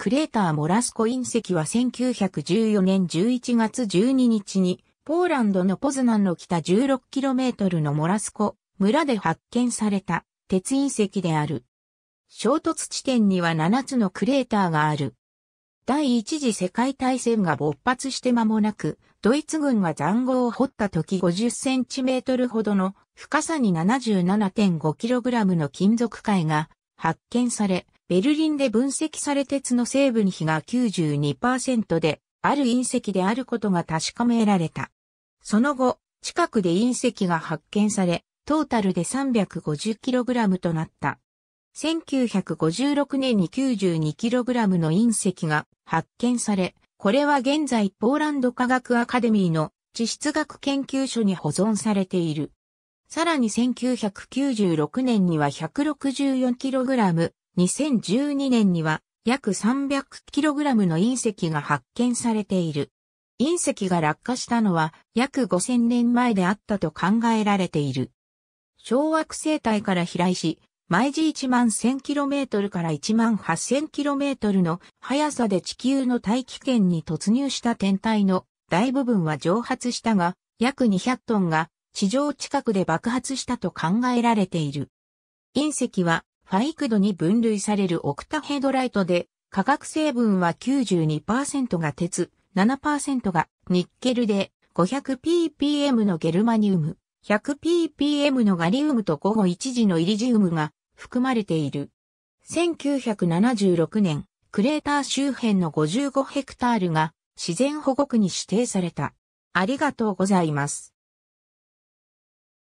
クレーターモラスコ隕石は1914年11月12日に、ポーランドのポズナンの北 16km のモラスコ村で発見された鉄隕石である。衝突地点には7つのクレーターがある。第一次世界大戦が勃発して間もなく、ドイツ軍が残壕を掘った時50センチメートルほどの深さに 77.5kg の金属塊が発見され、ベルリンで分析され鉄の成分比が92%で、ある隕石であることが確かめられた。その後、近くで隕石が発見され、トータルで 350kg となった。1956年に 92kg の隕石が発見され、これは現在ポーランド科学アカデミーの地質学研究所に保存されている。さらに1996年には 164kg 2012年には約 300kg の隕石が発見されている。隕石が落下したのは約5000年前であったと考えられている。小惑星帯から飛来し、毎時1万 1000km から1万 8000km の速さで地球の大気圏に突入した天体の大部分は蒸発したが、約200トンが地上近くで爆発したと考えられている。隕石はファイクドに分類されるオクタヘドライトで、化学成分は92%が鉄、7%がニッケルで、500ppm のゲルマニウム、100ppm のガリウムと午後1時のイリジウムが含まれている。1976年、クレーター周辺の55ヘクタールが自然保護区に指定された。ありがとうございます。